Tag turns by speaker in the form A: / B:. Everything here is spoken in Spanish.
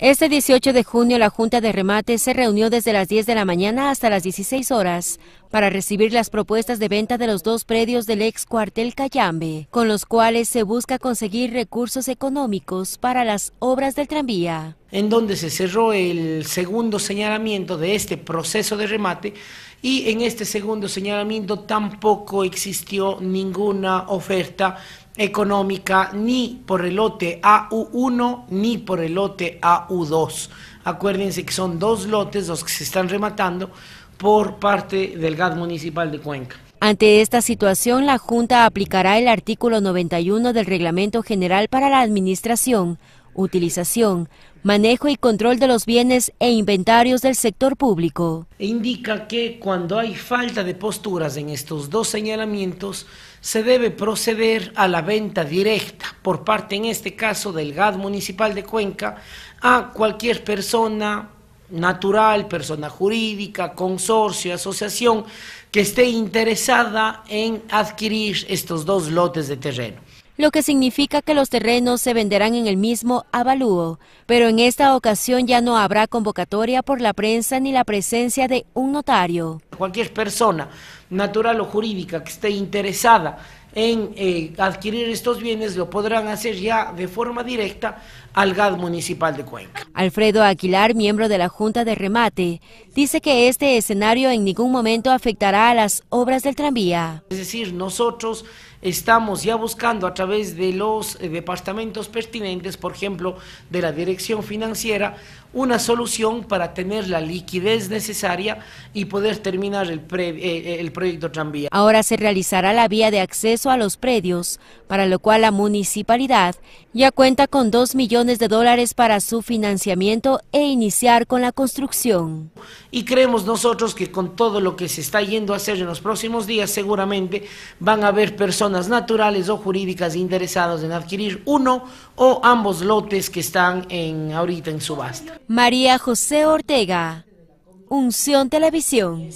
A: Este 18 de junio la Junta de Remate se reunió desde las 10 de la mañana hasta las 16 horas para recibir las propuestas de venta de los dos predios del ex cuartel Cayambe, con los cuales se busca conseguir recursos económicos para las obras del tranvía.
B: En donde se cerró el segundo señalamiento de este proceso de remate y en este segundo señalamiento tampoco existió ninguna oferta económica ni por el lote AU1 ni por el lote AU2. Acuérdense que son dos lotes los que se están rematando por parte del GAD municipal de Cuenca.
A: Ante esta situación, la Junta aplicará el artículo 91 del Reglamento General para la Administración utilización, manejo y control de los bienes e inventarios del sector público.
B: E indica que cuando hay falta de posturas en estos dos señalamientos, se debe proceder a la venta directa por parte, en este caso, del GAD municipal de Cuenca a cualquier persona natural, persona jurídica, consorcio, asociación que esté interesada en adquirir estos dos lotes de terreno
A: lo que significa que los terrenos se venderán en el mismo avalúo, pero en esta ocasión ya no habrá convocatoria por la prensa ni la presencia de un notario.
B: Cualquier persona, natural o jurídica, que esté interesada en eh, adquirir estos bienes lo podrán hacer ya de forma directa al GAD municipal de
A: Cuenca. Alfredo Aquilar, miembro de la Junta de Remate, dice que este escenario en ningún momento afectará a las obras del tranvía.
B: Es decir, nosotros estamos ya buscando a través de los eh, departamentos pertinentes, por ejemplo, de la dirección financiera, una solución para tener la liquidez necesaria y poder terminar el, eh, eh, el proyecto tranvía.
A: Ahora se realizará la vía de acceso a los predios, para lo cual la municipalidad ya cuenta con 2 millones de dólares para su financiamiento e iniciar con la construcción.
B: Y creemos nosotros que con todo lo que se está yendo a hacer en los próximos días, seguramente van a haber personas naturales o jurídicas interesados en adquirir uno o ambos lotes que están en, ahorita en subasta.
A: María José Ortega, Unción Televisión.